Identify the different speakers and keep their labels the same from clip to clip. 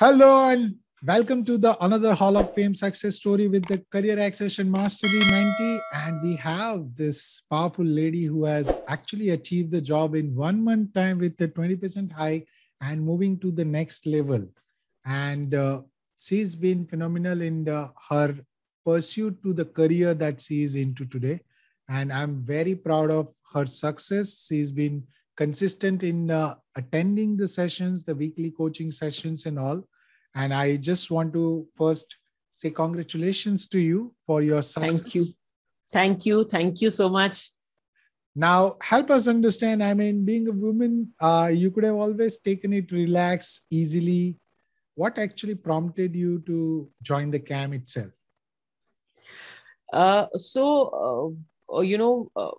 Speaker 1: Hello and welcome to the another Hall of Fame success story with the Career Acceleration Mastery 90. And we have this powerful lady who has actually achieved the job in one month time with a 20% hike and moving to the next level. And uh, she's been phenomenal in the, her pursuit to the career that she is into today. And I'm very proud of her success. She's been consistent in uh, attending the sessions, the weekly coaching sessions, and all. And I just want to first say congratulations to you for your success.
Speaker 2: Thank you. Thank you. Thank you so much.
Speaker 1: Now, help us understand. I mean, being a woman, uh, you could have always taken it relax, easily.
Speaker 2: What actually prompted you to join the CAM itself? Uh, so, uh, uh you know, uh,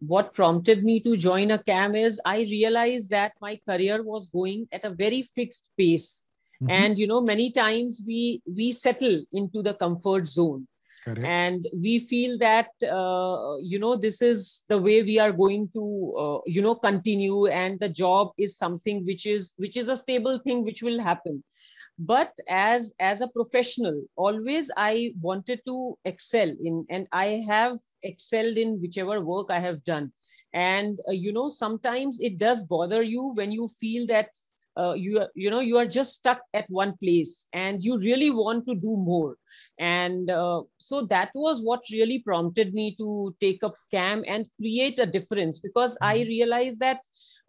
Speaker 2: what prompted me to join a CAM is I realized that my career was going at a very fixed pace. Mm-hmm. And you know, many times we we settle into the comfort zone. Correct. And we feel that uh, you know this is the way we are going to uh, you know continue, and the job is something which is which is a stable thing which will happen. But as as a professional, always I wanted to excel in, and I have excelled in whichever work I have done. And, uh, you know, sometimes it does bother you when you feel that uh, you you know you are just stuck at one place and you really want to do more and uh, so that was what really prompted me to take up cam and create a difference because i mm-hmm. realized that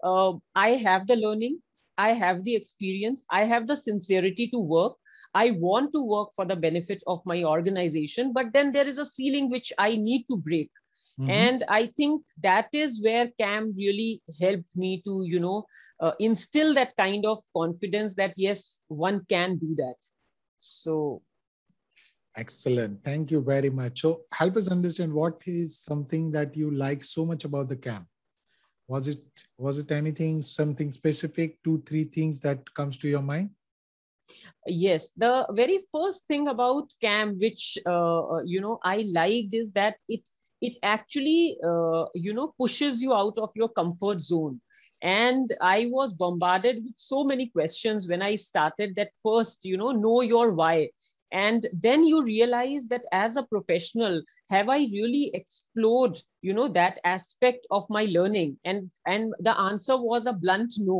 Speaker 2: uh, i have the learning i have the experience i have the sincerity to work I want to work for the benefit of my organization, but then there is a ceiling which I need to break. Mm-hmm. And I think that is where CAM really helped me to, you know, uh, instill that kind of confidence that yes, one can do that. So,
Speaker 1: excellent. Thank you very much. So, help us understand what is something that you like so much about the CAM. Was it was it anything, something specific, two, three things that comes to your mind?
Speaker 2: yes the very first thing about cam which uh, uh, you know i liked is that it it actually uh, you know pushes you out of your comfort zone and i was bombarded with so many questions when i started that first you know know your why and then you realize that as a professional have i really explored you know that aspect of my learning and and the answer was a blunt no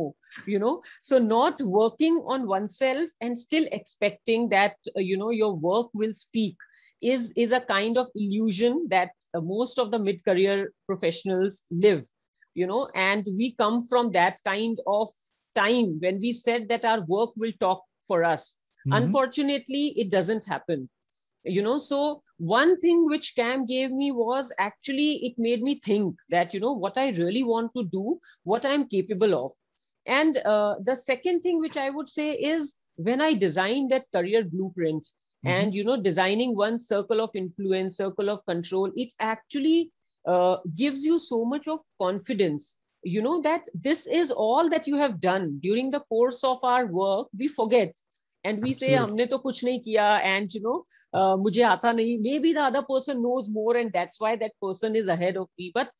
Speaker 2: you know so not working on oneself and still expecting that uh, you know your work will speak is is a kind of illusion that uh, most of the mid career professionals live you know and we come from that kind of time when we said that our work will talk for us Mm-hmm. Unfortunately, it doesn't happen. You know, so one thing which Cam gave me was actually it made me think that, you know, what I really want to do, what I'm capable of. And uh, the second thing which I would say is when I designed that career blueprint mm-hmm. and, you know, designing one circle of influence, circle of control, it actually uh, gives you so much of confidence you know that this is all that you have done during the course of our work we forget and we Absolutely. say हमने तो कुछ नहीं किया and you know uh, मुझे आता नहीं maybe the other person knows more and that's why that person is ahead of me but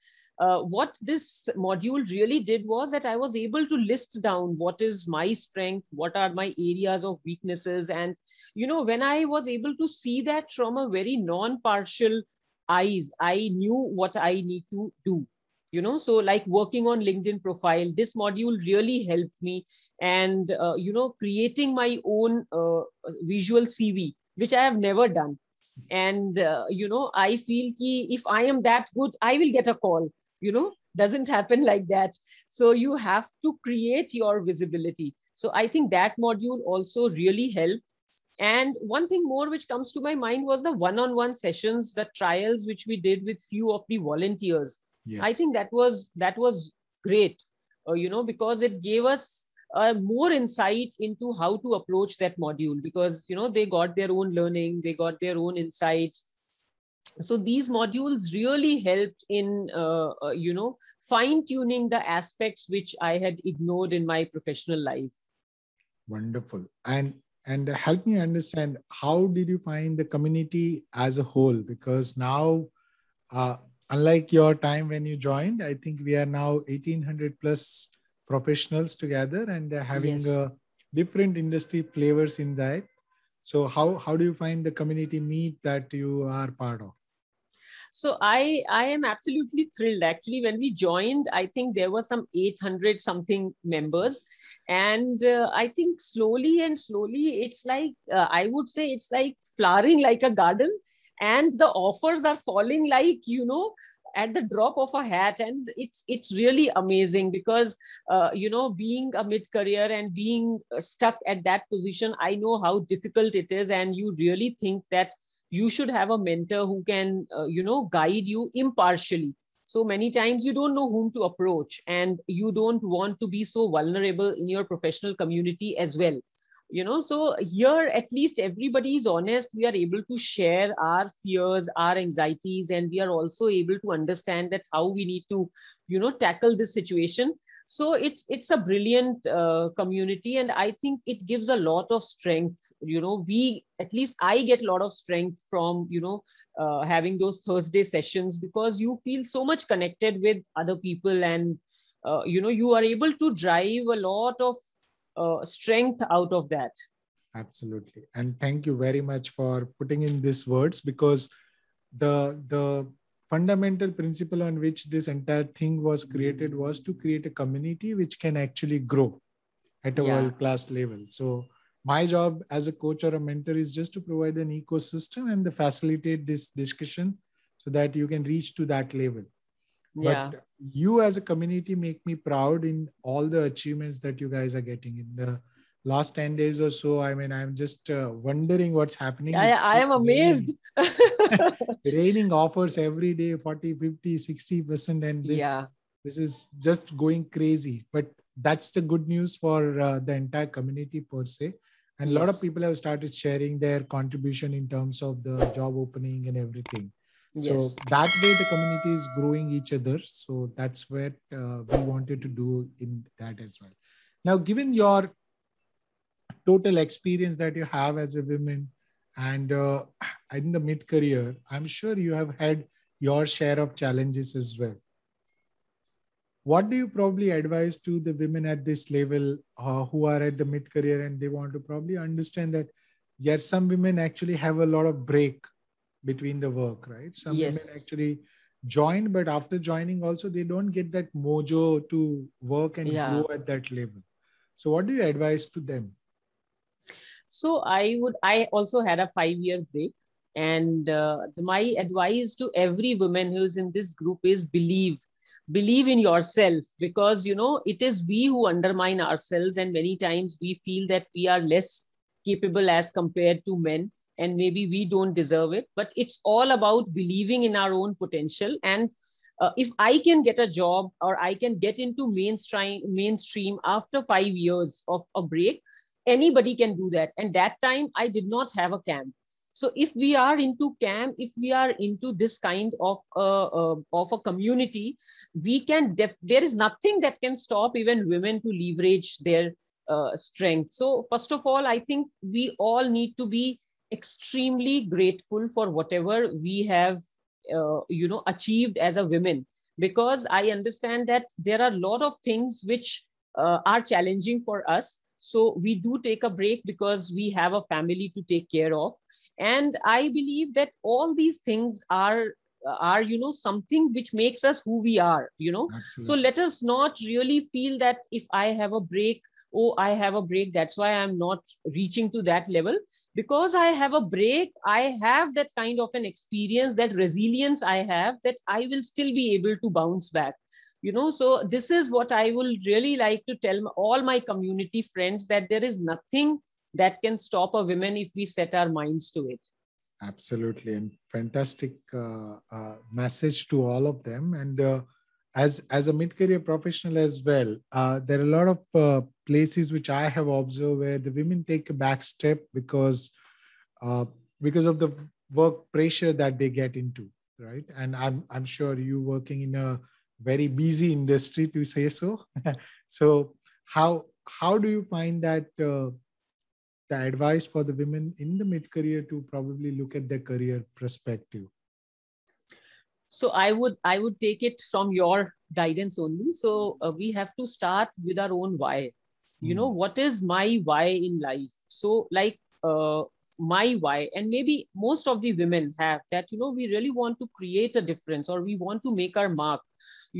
Speaker 2: uh, what this module really did was that I was able to list down what is my strength, what are my areas of weaknesses. And, you know, when I was able to see that from a very non partial eyes, I knew what I need to do you know so like working on linkedin profile this module really helped me and uh, you know creating my own uh, visual cv which i have never done and uh, you know i feel ki if i am that good i will get a call you know doesn't happen like that so you have to create your visibility so i think that module also really helped and one thing more which comes to my mind was the one on one sessions the trials which we did with few of the volunteers yes. i think that was that was great uh, you know because it gave us uh, more insight into how to approach that module because you know they got their own learning they got their own insights so these modules really helped in uh, uh, you know fine tuning the aspects which i had ignored in my professional life
Speaker 1: wonderful and and help me understand how did you find the community as a whole because now uh, unlike your time when you joined, I think we are now 1800 plus professionals together and uh, having yes. Uh, different industry flavors in that. So how, how do you find the community meet that you are part of?
Speaker 2: so i i am absolutely thrilled actually when we joined i think there were some 800 something members and uh, i think slowly and slowly it's like uh, i would say it's like flowering like a garden and the offers are falling like you know at the drop of a hat and it's it's really amazing because uh, you know being a mid career and being stuck at that position i know how difficult it is and you really think that you should have a mentor who can uh, you know guide you impartially so many times you don't know whom to approach and you don't want to be so vulnerable in your professional community as well you know so here at least everybody is honest we are able to share our fears our anxieties and we are also able to understand that how we need to you know tackle this situation so it's it's a brilliant uh, community and i think it gives a lot of strength you know we at least i get a lot of strength from you know uh, having those thursday sessions because you feel so much connected with other people and uh, you know you are able to drive a lot of uh, strength out of that
Speaker 1: absolutely and thank you very much for putting in these words because the the fundamental principle on which this entire thing was created was to create a community which can actually grow at a yeah. world class level so my job as a coach or a mentor is just to provide an ecosystem and facilitate this discussion so that you can reach to that level yeah. but you as a community make me proud in all the achievements that you guys are getting in the last 10 days or so i mean i'm just uh, wondering what's happening i, I
Speaker 2: am amazed
Speaker 1: raining offers every day 40 50 60 percent and this yeah. this is just going crazy but that's the good news for uh, the entire community per se and a yes. lot of people have started sharing their contribution in terms of the job opening and everything Yes. So that way the community is growing each other. So that's what uh, we wanted to do in that as well. Now, given your total experience that you have as a woman and uh, in the mid career, I'm sure you have had your share of challenges as well. What do you probably advise to the women at this level uh, who are at the mid career and they want to probably understand that yes, some women actually have a lot of break between the work, right? Some yes. women actually join, but after joining, also they don't get that mojo to work and yeah. grow at that level. So, what do you advise to them?
Speaker 2: So, I would. I also had a five-year break, and uh, my advice to every woman who's in this group is believe believe in yourself because you know it is we who undermine ourselves and many times we feel that we are less capable as compared to men and maybe we don't deserve it but it's all about believing in our own potential and uh, if i can get a job or i can get into mainstream mainstream after 5 years of a break anybody can do that and that time i did not have a camp so if we are into cam if we are into this kind of uh, uh, of a community we can def- there is nothing that can stop even women to leverage their uh, strength so first of all i think we all need to be extremely grateful for whatever we have uh, you know achieved as a women because i understand that there are a lot of things which uh, are challenging for us so we do take a break because we have a family to take care of and i believe that all these things are are you know something which makes us who we are you know Absolutely. so let us not really feel that if i have a break oh i have a break that's why i'm not reaching to that level because i have a break i have that kind of an experience that resilience i have that i will still be able to bounce back you know so this is what i will really like to tell all my community friends that there is nothing that can stop a woman if we set our minds to it
Speaker 1: Absolutely, and fantastic uh, uh, message to all of them. And uh, as as a mid-career professional as well uh, there are a lot of uh, places which i have observed where the women take a back step because uh, because of the work pressure that they get into right and i'm i'm sure you working in a very busy industry to say so so how how do you find that the advice for the women in the mid career to probably look at their career perspective
Speaker 2: so i would i would take it from your guidance only so uh, we have to start with our own why you know hmm. what is my why in life so like uh, my why and maybe most of the women have that you know we really want to create a difference or we want to make our mark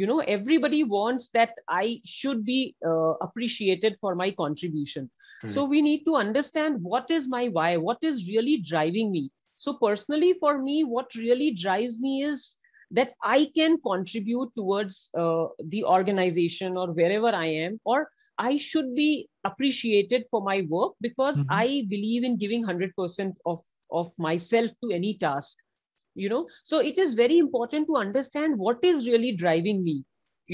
Speaker 2: you know everybody wants that i should be uh, appreciated for my contribution mm-hmm. so we need to understand what is my why what is really driving me so personally for me what really drives me is that i can contribute towards uh, the organization or wherever i am or i should be appreciated for my work because mm-hmm. i believe in giving 100% of of myself to any task you know so it is very important to understand what is really driving me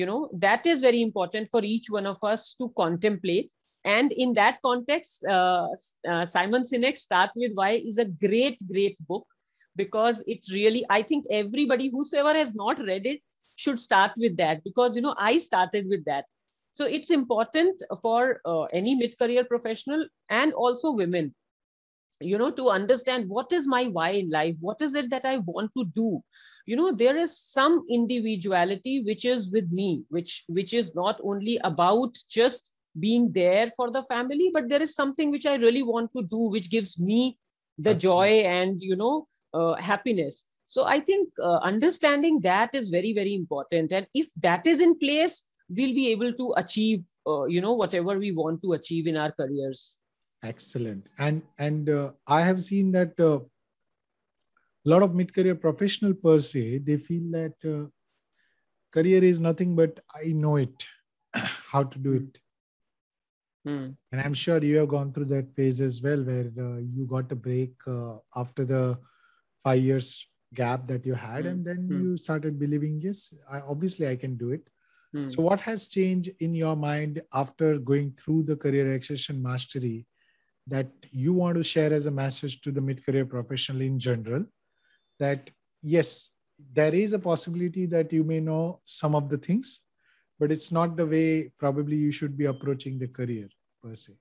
Speaker 2: you know that is very important for each one of us to contemplate and in that context uh, uh, simon sinek start with why is a great great book because it really i think everybody whosoever has not read it should start with that because you know i started with that so it's important for uh, any mid career professional and also women you know to understand what is my why in life what is it that i want to do you know there is some individuality which is with me which which is not only about just being there for the family but there is something which i really want to do which gives me the joy and you know uh, happiness so i think uh, understanding that is very very important and if that is in place we'll be able to achieve uh, you know whatever we want to achieve in our careers Excellent. And
Speaker 1: and uh, I have seen that uh, a lot of mid-career professional per se they feel that uh, career is nothing but I know it, how to do it. Mm. And I'm sure you have gone through that phase as well, where uh, you got a break uh, after the five years gap that you had, mm. and then mm. you started believing, yes, I, obviously I can do it. Hmm. So, what has changed in your mind after going through the career accession mastery? that you want to share as a message to the mid-career professional in general that yes there is a possibility that you may know some of the things but it's not the way probably you should be approaching the career per se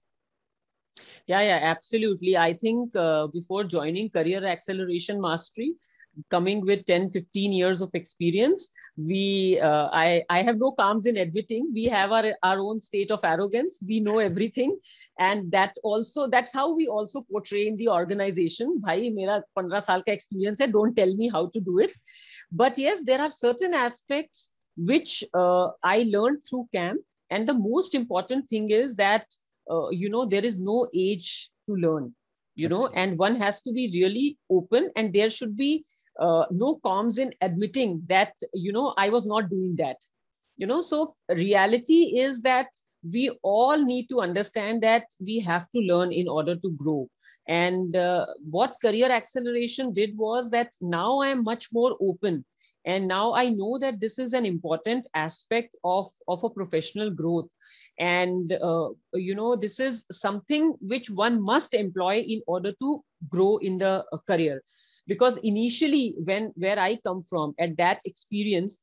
Speaker 2: yeah yeah absolutely i think uh, before joining career acceleration mastery coming with 10 15 years of experience we uh, i i have no qualms in admitting we have our our own state of arrogance we know everything and that also that's how we also portray in the organization bhai mera 15 saal ka experience hai don't tell me how to do it but yes there are certain aspects which uh, i learned through camp and the most important thing is that uh, you know there is no age to learn you know and one has to be really open and there should be uh, no comms in admitting that you know i was not doing that you know so reality is that we all need to understand that we have to learn in order to grow and uh, what career acceleration did was that now i am much more open and now i know that this is an important aspect of of a professional growth and uh, you know this is something which one must employ in order to grow in the uh, career because initially when where i come from at that experience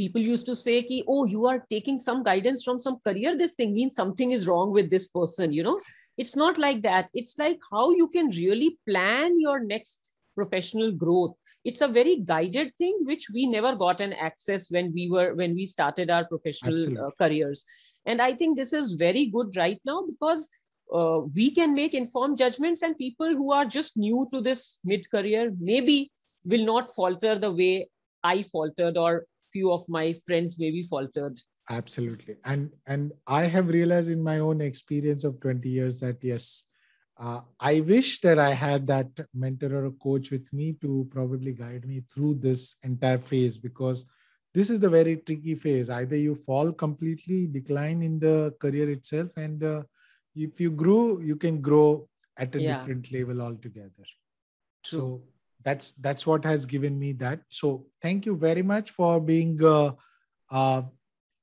Speaker 2: people used to say ki, oh you are taking some guidance from some career this thing means something is wrong with this person you know it's not like that it's like how you can really plan your next professional growth it's a very guided thing which we never got an access when we were when we started our professional uh, careers and i think this is very good right now because uh, we can make informed judgments and people who are just new to this mid career maybe will not falter the way i faltered or few of my friends maybe faltered
Speaker 1: absolutely and and i have realized in my own experience of 20 years that yes uh, i wish that i had that mentor or coach with me to probably guide me through this entire phase because this is the very tricky phase either you fall completely decline in the career itself and the uh, if you grew you can grow at a yeah. different level altogether True. so that's that's what has given me that so thank you very much for being uh, uh,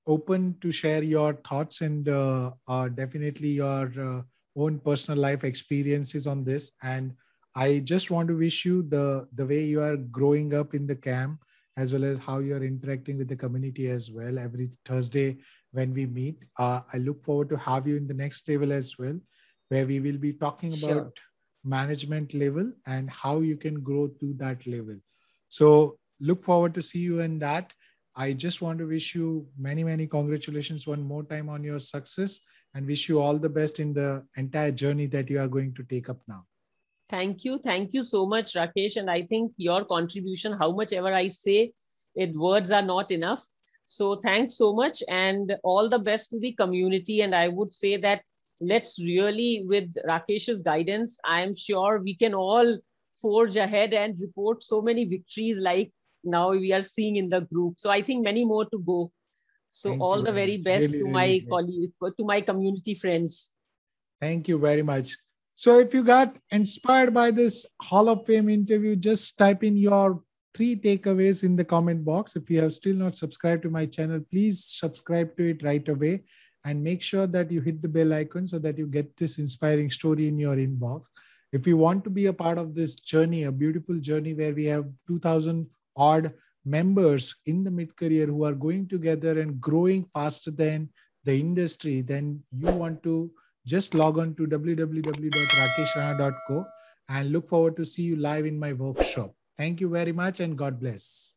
Speaker 1: open to share your thoughts and uh, uh definitely your uh, own personal life experiences on this and i just want to wish you the the way you are growing up in the camp as well as how you are interacting with the community as well every thursday when we meet. Uh, I look forward to have you in the next level as well, where we will be talking about management level and how you can grow to that level. So look forward to see you in that. I just want to wish you many, many congratulations one more time on your success and wish you all the best in the entire journey that you are going to take up now.
Speaker 2: Thank you. Thank you so much, Rakesh. And I think your contribution, how much ever I say it, words are not enough so thanks so much and all the best to the community. And I would say that let's really, with Rakesh's guidance, I'm sure we can all forge ahead and report so many victories like now we are seeing in the group. So I think many more to go. So Thank all the very best really, to my really colleague, to my community friends. Thank you very much.
Speaker 1: So if you got inspired by this Hall of Fame interview, just type in your three takeaways in the comment box. If you have still not subscribed to my channel, please subscribe to it right away and make sure that you hit the bell icon so that you get this inspiring story in your inbox. If you want to be a part of this journey, a beautiful journey where we have 2000 odd members in the mid career who are going together and growing faster than the industry, then you want to just log on to www.rakeshrana.co and look forward to see you live in my workshop. Thank you very much and God bless.